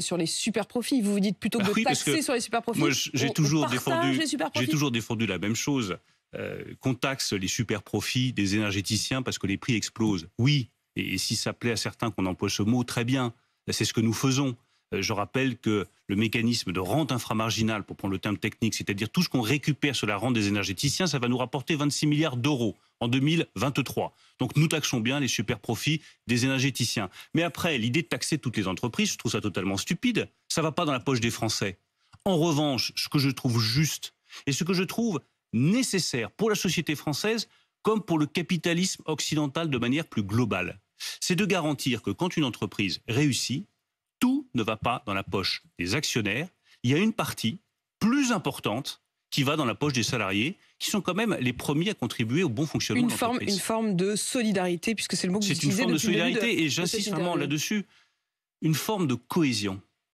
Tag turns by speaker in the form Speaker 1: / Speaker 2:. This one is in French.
Speaker 1: sur les super profits. Vous vous dites plutôt que ah de taxer sur les super profits. Moi, j'ai toujours défendu,
Speaker 2: toujours défendu la même chose. Euh, qu'on taxe les super profits des énergéticiens parce que les prix explosent. Oui, et, si ça plaît à certains qu'on emploie ce mot, très bien. C'est ce que nous faisons. Euh, je rappelle que le mécanisme de rente inframarginale, pour prendre le terme technique, c'est-à-dire tout ce qu'on récupère sur la rente des énergéticiens, ça va nous rapporter 26 milliards d'euros en 2023. Donc nous taxons bien les super profits des énergéticiens. Mais après, l'idée de taxer toutes les entreprises, je trouve ça totalement stupide. Ça va pas dans la poche des Français. En revanche, ce que je trouve juste et ce que je trouve nécessaire pour la société française comme pour le capitalisme occidental de manière plus globale, c'est de garantir que quand une entreprise réussit, tout ne va pas dans la poche des actionnaires. Il y a une partie plus importante qui va dans la poche des salariés, qui sont quand même les premiers à contribuer au bon fonctionnement une forme, Une
Speaker 1: forme de solidarité, puisque c'est le mot que vous utilisez. C'est une forme de solidarité, et j'insiste vraiment là-dessus.
Speaker 2: Une forme de cohésion.